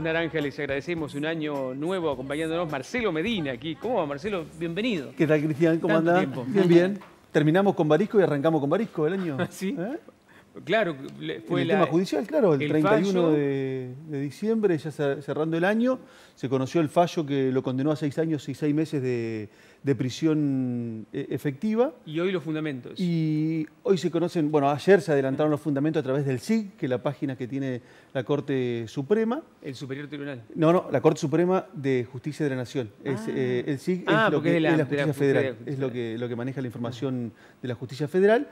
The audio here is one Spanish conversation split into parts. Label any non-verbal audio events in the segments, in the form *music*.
Naranja, les agradecemos un año nuevo acompañándonos. Marcelo Medina aquí. ¿Cómo va, Marcelo? Bienvenido. ¿Qué tal, Cristian? ¿Cómo andás? Bien, bien. Terminamos con Barisco y arrancamos con Barisco el año. *laughs* ¿Ah, ¿Sí? ¿Eh? Claro, fue el tema judicial, claro, el, 31 de, diciembre, ya cerrando el año, se conoció el fallo que lo condenó a seis años y seis meses de, prisión e-, efectiva. Y hoy los fundamentos. Y hoy se conocen, bueno, ayer se adelantaron los fundamentos a través del SIG, que es la página que tiene la Corte Suprema. ¿El Superior Tribunal? No, no, la Corte Suprema de Justicia de la Nación. Ah. Eh, el SIG es, ah, lo que, es, la, Justicia Federal, es lo que, lo que maneja la información de la Justicia Federal.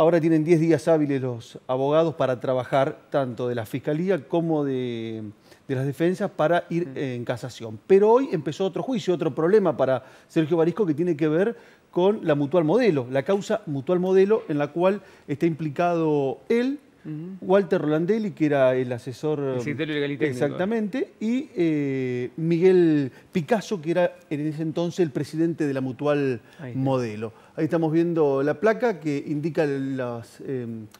Ahora tienen 10 días hábiles los abogados para trabajar tanto de la Fiscalía como de, las defensas para ir mm. en casación. Pero hoy empezó otro juicio, otro problema para Sergio Barisco que tiene que ver con la mutual modelo, la causa mutual modelo en la cual está implicado él, Walter Rolandelli, que era el asesor... legal Exactamente, y eh, Miguel Picasso, que era en ese entonces el presidente de la Mutual Modelo. Ahí estamos viendo la placa que indica em,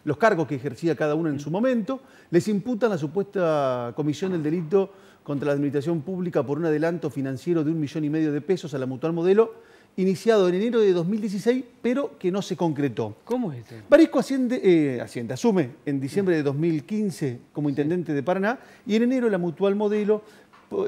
los, cargos que ejercía cada uno en su momento. Les imputan la supuesta comisión del delito contra la administración pública por un adelanto financiero de un millón y medio de pesos a la Mutual Modelo iniciado en enero de 2016, pero que no se concretó. ¿Cómo es esto? Barisco eh, asciende, asume en diciembre de 2015 como intendente de Paraná y en enero la Mutual Modelo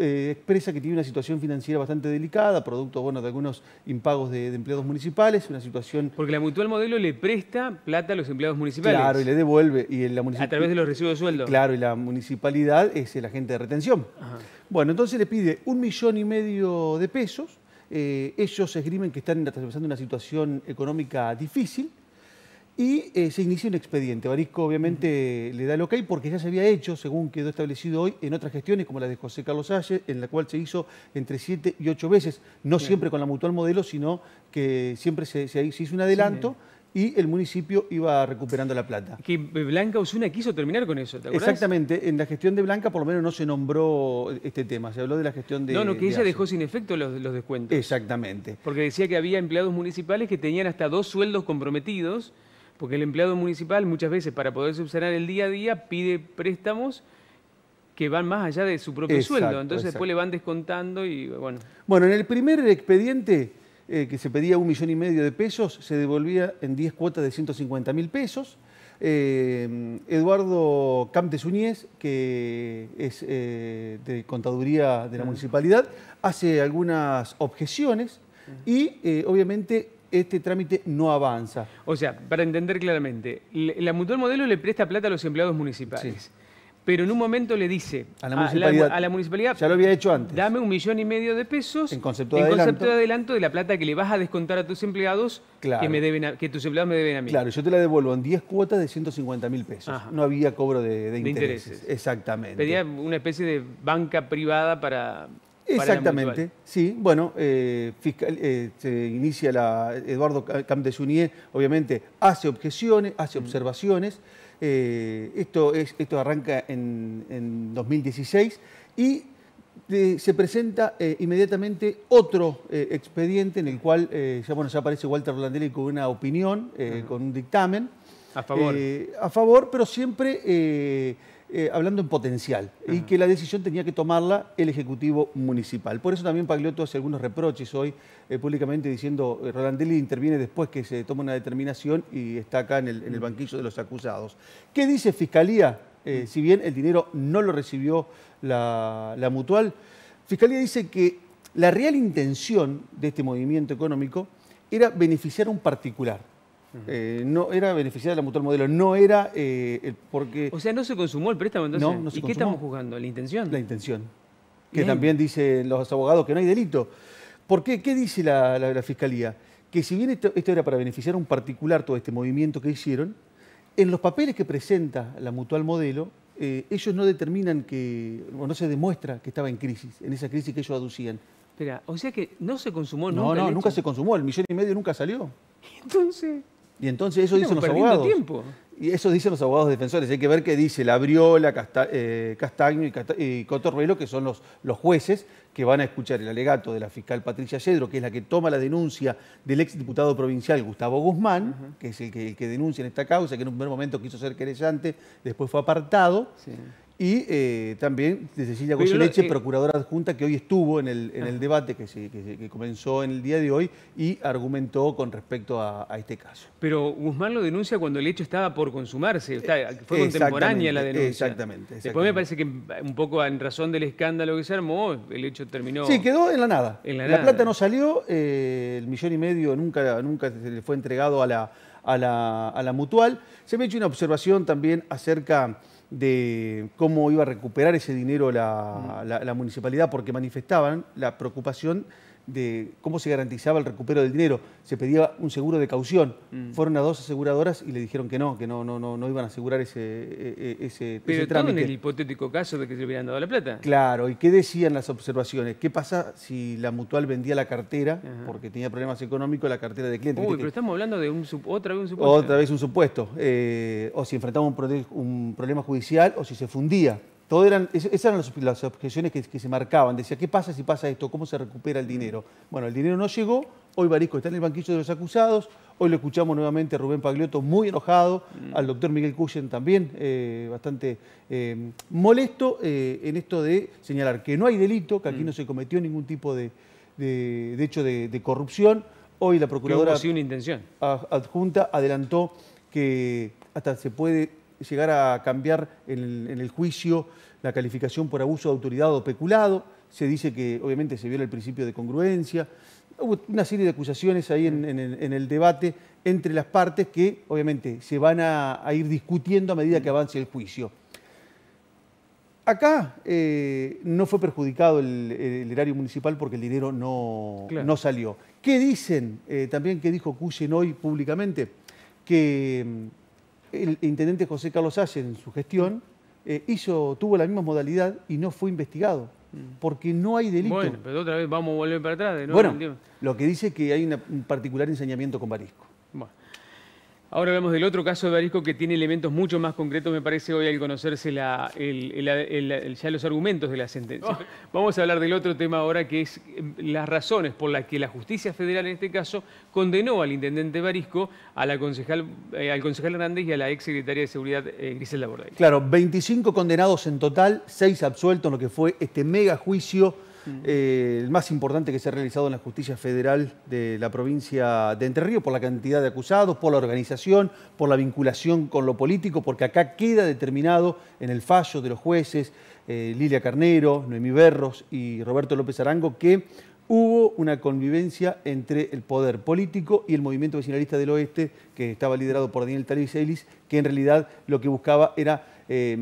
eh, expresa que tiene una situación financiera bastante delicada, producto bueno, de algunos impagos de, empleados municipales, una situación... Porque la Mutual Modelo le presta plata a los empleados municipales. Claro, y le devuelve. Y la A través de los recibos de sueldo. Claro, y la municipalidad es el agente de retención. Bueno, entonces le pide un millón y medio de pesos eh, ellos esgrimen que están atravesando una situación económica difícil y eh, se inicia un expediente. Barisco obviamente le da el ok porque ya se había hecho, según quedó establecido hoy, en otras gestiones como la de José Carlos Salles, en la cual se hizo entre siete y ocho veces, no siempre con la mutual modelo, sino que siempre se, hizo un adelanto y el municipio iba recuperando la plata. Que Blanca Osuna quiso terminar con eso, ¿te acordás? Exactamente, en la gestión de Blanca por lo menos no se nombró este tema, se habló de la gestión de... No, no, que ella dejó sin efecto los, descuentos. Exactamente. Porque decía que había empleados municipales que tenían hasta dos sueldos comprometidos, porque el empleado municipal muchas veces para poder subsanar el día a día pide préstamos que van más allá de su propio sueldo, entonces después le van descontando y bueno. Bueno, en el primer expediente eh, que se pedía un millón y medio de pesos, se devolvía en 10 cuotas de 150 mil pesos. Eh, Eduardo Campes Uñez, que es eh, de Contaduría de la Municipalidad, hace algunas objeciones y obviamente este trámite no avanza. O sea, para entender claramente, la Mutual Modelo le presta plata a los empleados municipales pero en un momento le dice a la municipalidad, ya lo había hecho antes. dame un millón y medio de pesos en concepto de, adelanto, de la plata que le vas a descontar a tus empleados que, me deben que tus empleados me deben a mí. Claro, yo te la devuelvo en 10 cuotas de 150 mil pesos. No había cobro de, intereses. Exactamente. Pedía una especie de banca privada para... Exactamente, sí. Bueno, eh, eh, se inicia la... Eduardo Camp obviamente, hace objeciones, hace observaciones. Eh, esto, esto arranca en, 2016 y eh, se presenta eh, inmediatamente otro expediente en el cual ya, bueno, ya aparece Walter Blandelli con una opinión, con un dictamen. A favor. a favor, pero siempre eh, hablando en potencial, y que la decisión tenía que tomarla el Ejecutivo Municipal. Por eso también Pagliotto hace algunos reproches hoy eh, públicamente diciendo, que eh, Rolandelli interviene después que se toma una determinación y está acá en el, en el mm. banquillo de los acusados. ¿Qué dice Fiscalía? Mm. si bien el dinero no lo recibió la, la mutual, Fiscalía dice que la real intención de este movimiento económico era beneficiar a un particular eh, no era beneficiada la mutual modelo, no era eh, el porque... O sea, no se consumó el préstamo entonces. No, ¿Y qué estamos jugando? ¿La intención? La intención. Que también dicen los abogados que no hay delito. ¿Por qué? dice la, Fiscalía? Que si bien esto, era para beneficiar a un particular todo este movimiento que hicieron, en los papeles que presenta la mutual modelo, eh, ellos no determinan que, o no se demuestra que estaba en crisis, en esa crisis que ellos aducían. Espera, o sea que no se consumó nunca. No, no, nunca se consumó, el millón y medio nunca salió. *laughs* Entonces. Y entonces eso dicen los abogados. Y eso dicen los abogados defensores. Hay que ver qué dice la Briola, Castaño eh, y, Cotorruelo, que son los, jueces que van a escuchar el alegato de la fiscal Patricia Yedro, que es la que toma la denuncia del exdiputado provincial Gustavo Guzmán, que es el que, que, denuncia en esta causa, que en un primer momento quiso ser querellante, después fue apartado. Sí. Y eh, también de Cecilia González, procuradora adjunta, que hoy estuvo en el, en el debate que, comenzó en el día de hoy y argumentó con respecto a, este caso. Pero Guzmán lo denuncia cuando el hecho estaba por consumarse, eh, fue contemporánea la denuncia. Exactamente, Después me parece que un poco en razón del escándalo que se armó, el hecho terminó... Sí, quedó en la nada. la, plata no salió, eh, el millón y medio nunca, nunca se le fue entregado a la, a la, a la mutual. Se me ha hecho una observación también acerca de cómo iba a recuperar ese dinero la, municipalidad, porque manifestaban la preocupación de cómo se garantizaba el recupero del dinero. Se pedía un seguro de caución. Mm. Fueron a dos aseguradoras y le dijeron que no, que no, no, no, no iban a asegurar ese, e, e, ese, Pero ese Pero en el hipotético caso de que se hubieran dado la plata. Claro, ¿y qué decían las observaciones? ¿Qué pasa si la mutual vendía la cartera, porque tenía problemas económicos, la cartera de clientes? Uy, pero estamos hablando de un, otra vez un supuesto. Otra vez un supuesto. Eh, o si enfrentaba un, un problema judicial o si se fundía eran, esas eran las objeciones que, que, se marcaban. Decía, ¿qué pasa si pasa esto? ¿Cómo se recupera el dinero? Bueno, el dinero no llegó. Hoy Barisco está en el banquillo de los acusados. Hoy lo escuchamos nuevamente a Rubén Pagliotto muy enojado, mm. al doctor Miguel Cuyen también eh, bastante eh, molesto eh, en esto de señalar que no hay delito, que aquí mm. no se cometió ningún tipo de, hecho de, corrupción. Hoy la procuradora adjunta adelantó que hasta se puede llegar a cambiar en, el, juicio la calificación por abuso de autoridad o peculado. Se dice que obviamente se viola el principio de congruencia. Hubo una serie de acusaciones ahí en, el debate entre las partes que obviamente se van a, ir discutiendo a medida que avance el juicio. Acá eh, no fue perjudicado el, erario municipal porque el dinero no, no salió. ¿Qué dicen? Eh, también ¿qué dijo Cuyen hoy públicamente que mm, el intendente José Carlos Sáchez, en su gestión eh, hizo, tuvo la misma modalidad y no fue investigado, porque no hay delito. Bueno, pero otra vez vamos a volver para atrás. De nuevo bueno, lo que dice que hay un particular enseñamiento con Barisco. Bueno. Ahora hablamos del otro caso de Barisco que tiene elementos mucho más concretos, me parece, hoy al conocerse la, ya los argumentos de la sentencia. Vamos a hablar del otro tema ahora, que es em, las razones por las que la justicia federal, en este caso, condenó al intendente Barisco, a la concejal, eh, al concejal Hernández y a la ex secretaria de Seguridad, eh, Griselda Claro, 25 condenados en total, 6 absueltos en lo que fue este mega juicio eh, el más importante que se ha realizado en la justicia federal de la provincia de Entre Ríos, por la cantidad de acusados, por la organización, por la vinculación con lo político, porque acá queda determinado en el fallo de los jueces eh, Lilia Carnero, Noemí Berros y Roberto López Arango que hubo una convivencia entre el poder político y el movimiento vecinalista del oeste, que estaba liderado por Daniel Talis que en realidad lo que buscaba era eh,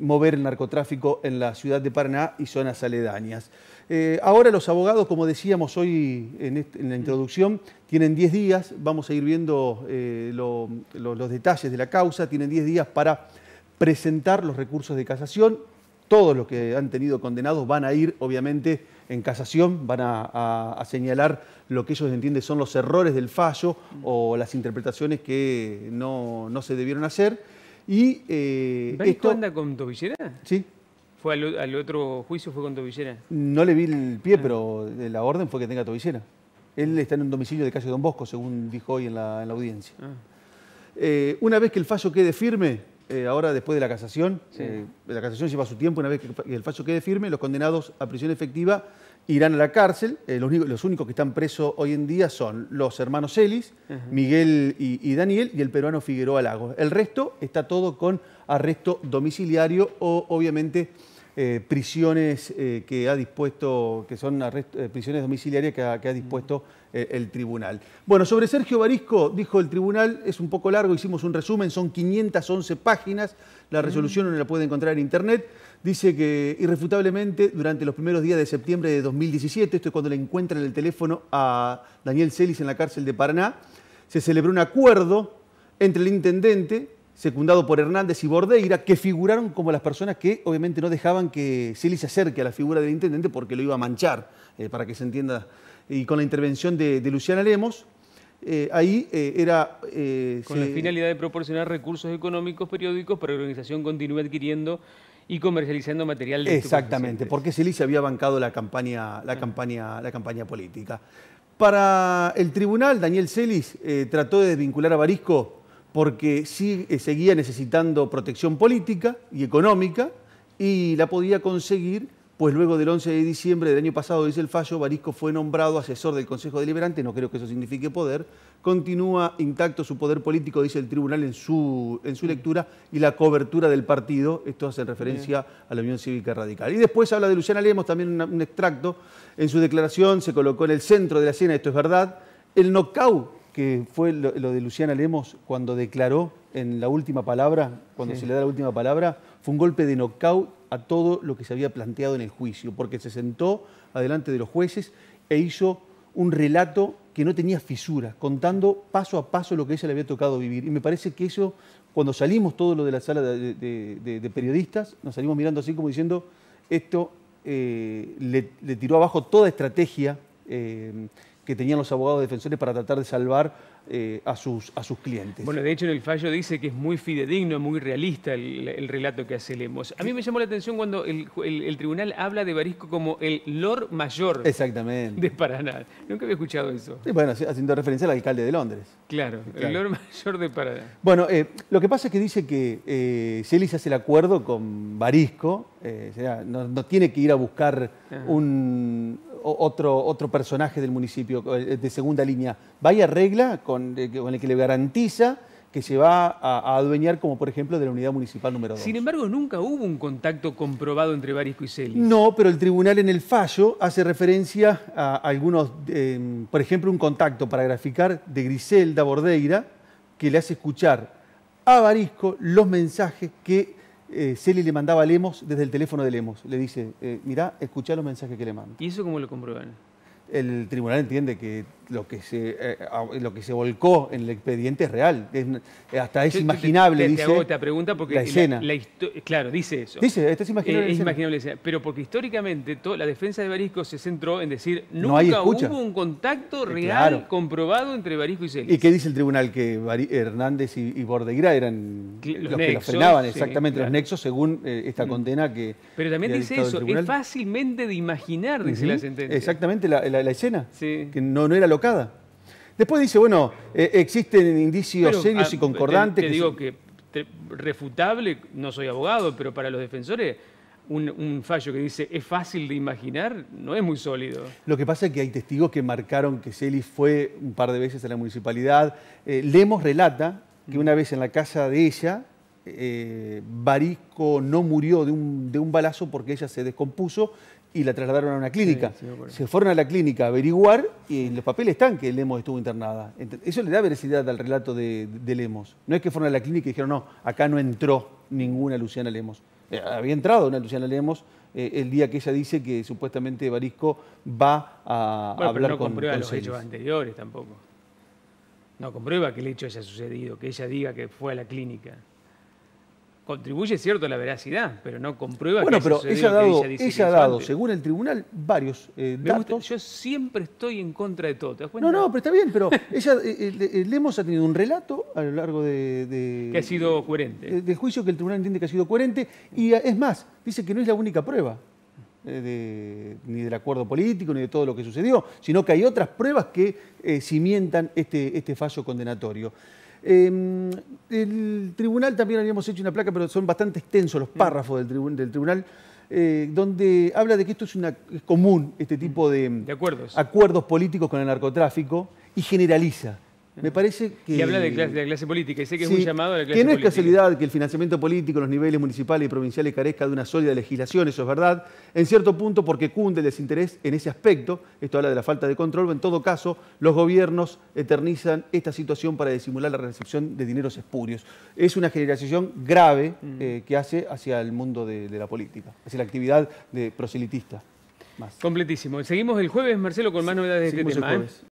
mover el narcotráfico en la ciudad de Paraná y zonas aledañas. Eh, ahora los abogados, como decíamos hoy en, la introducción, tienen 10 días, vamos a ir viendo eh, los detalles de la causa, tienen 10 días para presentar los recursos de casación. Todos los que han tenido condenados van a ir, obviamente, en casación, van a, señalar lo que ellos entienden son los errores del fallo o las interpretaciones que no, se debieron hacer. Y, eh, esto... anda con tobillera? Sí. ¿Fue al, otro juicio fue con tobillera? No le vi el pie, ah. pero la orden fue que tenga tobillera. Él está en un domicilio de calle Don Bosco, según dijo hoy en la, audiencia. Ah. Eh, una vez que el fallo quede firme, eh, ahora después de la casación, eh, la casación lleva su tiempo, una vez que el fallo quede firme, los condenados a prisión efectiva irán a la cárcel. Los, únicos que están presos hoy en día son los hermanos Celis, Miguel y, y, Daniel y el peruano Figueroa Alago. El resto está todo con arresto domiciliario o obviamente eh, prisiones eh, que ha dispuesto, que son eh, prisiones domiciliarias que ha, dispuesto el tribunal. Bueno, sobre Sergio Barisco, dijo el tribunal, es un poco largo, hicimos un resumen, son 511 páginas, la mm. resolución no la puede encontrar en internet. Dice que irrefutablemente durante los primeros días de septiembre de 2017, esto es cuando le encuentran el teléfono a Daniel Celis en la cárcel de Paraná, se celebró un acuerdo entre el intendente secundado por Hernández y Bordeira, que figuraron como las personas que obviamente no dejaban que Celis se acerque a la figura del intendente porque lo iba a manchar, eh, para que se entienda. Y con la intervención de, Luciana Lemos, eh, ahí eh, era... con la finalidad de proporcionar recursos económicos periódicos para que la organización continúe adquiriendo y comercializando material de este Exactamente, porque Celis se había bancado la campaña, la, campaña, la campaña política. Para el tribunal, Daniel Celis trató de desvincular a Barisco porque eh, seguía necesitando protección política y económica y la podía conseguir, pues luego del 11 de diciembre del año pasado, dice el fallo, Barisco fue nombrado asesor del Consejo Deliberante, no creo que eso signifique poder, continúa intacto su poder político, dice el tribunal en su, en su lectura, y la cobertura del partido, esto hace referencia a la Unión Cívica Radical. Y después habla de Luciana Lemos, también un extracto, en su declaración se colocó en el centro de la escena, esto es verdad, el knockout que fue lo, de Luciana Lemos cuando declaró en la última palabra, cuando se le da la última palabra, fue un golpe de knockout a todo lo que se había planteado en el juicio, porque se sentó adelante de los jueces e hizo un relato que no tenía fisuras, contando paso a paso lo que ella le había tocado vivir. Y me parece que eso, cuando salimos todos lo de la sala de, periodistas, nos salimos mirando así como diciendo, esto eh, le, tiró abajo toda estrategia. Eh, que tenían los abogados defensores para tratar de salvar eh, a, sus, a sus clientes. Bueno, de hecho en el fallo dice que es muy fidedigno, muy realista el, relato que hace A mí me llamó la atención cuando el, tribunal habla de Barisco como el Lord Mayor Exactamente. de Paraná. Nunca había escuchado eso. bueno, haciendo referencia al alcalde de Londres. Claro, el Lord Mayor de Paraná. Bueno, eh, lo que pasa es que dice que eh, si él hace el acuerdo con Barisco, eh, o no, no, tiene que ir a buscar un otro, otro personaje del municipio eh, de segunda línea. vaya regla con, eh, con el que le garantiza que se va a, adueñar, como por ejemplo de la unidad municipal número 2. Sin embargo, nunca hubo un contacto comprobado entre Barisco y Celis. No, pero el tribunal en el fallo hace referencia a algunos, eh, por ejemplo, un contacto para graficar de Griselda Bordeira, que le hace escuchar a Varisco los mensajes que eh, Celi le mandaba a Lemos desde el teléfono de Lemos. Le dice, eh, mirá, escuchá los mensajes que le mando. ¿Y eso cómo lo comprueban? el tribunal entiende que lo que se eh, lo que se volcó en el expediente es real, hasta es imaginable. dice pregunta porque la escena, claro, dice eso. Dice, esto es imaginable. Eh, es imaginable, pero porque históricamente la defensa de Barisco se centró en decir nunca no hubo un contacto eh, real comprobado entre Barisco y Celis. ¿Y qué dice el tribunal que Hernández y, y, eran los, que frenaban exactamente los nexos según esta mm. condena que Pero también dice eso, es fácilmente de imaginar, dice la sentencia. Exactamente la, escena, que no, era locada. Después dice, bueno, eh, existen indicios serios ah, y concordantes. Te, digo que refutable, no soy abogado, pero para los defensores un, fallo que dice es fácil de imaginar no es muy sólido. Lo que pasa es que hay testigos que marcaron que Sely fue un par de veces a la municipalidad. Eh, Lemos relata que una vez en la casa de ella, eh, Barisco no murió de un, de un, balazo porque ella se descompuso y la trasladaron a una clínica. se fueron a la clínica a averiguar y en los papeles están que Lemos estuvo internada. Eso le da veracidad al relato de, Lemos. No es que fueron a la clínica y dijeron, no, acá no entró ninguna Luciana Lemos. Eh, había entrado una Luciana Lemos eh, el día que ella dice que supuestamente Barisco va a bueno, hablar pero no comprueba los hechos anteriores tampoco. No comprueba que el hecho haya sucedido, que ella diga que fue a la clínica contribuye, cierto, a la veracidad, pero no comprueba que pero ella ha dado, que ella, ha dado según el tribunal, varios eh, datos. Yo siempre estoy en contra de todo, ¿te No, no, pero está bien, pero *laughs* ella, eh, eh, Lemos ha tenido un relato a lo largo de... que ha sido coherente. Del de juicio que el tribunal entiende que ha sido coherente, y es más, dice que no es la única prueba. ni del acuerdo político, ni de todo lo que sucedió, sino que hay otras pruebas que cimientan este, este fallo condenatorio. Em, el tribunal también habíamos hecho una placa, pero son bastante extensos los mm. párrafos del, tribunal, eh, donde habla de que esto es, una, común, este tipo de, de acuerdos. acuerdos políticos con el narcotráfico, y generaliza. Me parece que... Y habla de clase, clase política, y sé que es un llamado a la clase Que no es casualidad que el financiamiento político en los niveles municipales y provinciales carezca de una sólida legislación, eso es verdad, en cierto punto porque cunde el desinterés en ese aspecto, esto habla de la falta de control, en todo caso los gobiernos eternizan esta situación para disimular la recepción de dineros espurios. Es una generalización grave mm. eh, que hace hacia el mundo de, la política, hacia la actividad de proselitista. Más. Completísimo. Seguimos el jueves, Marcelo, con más novedades de este tema. ¿eh?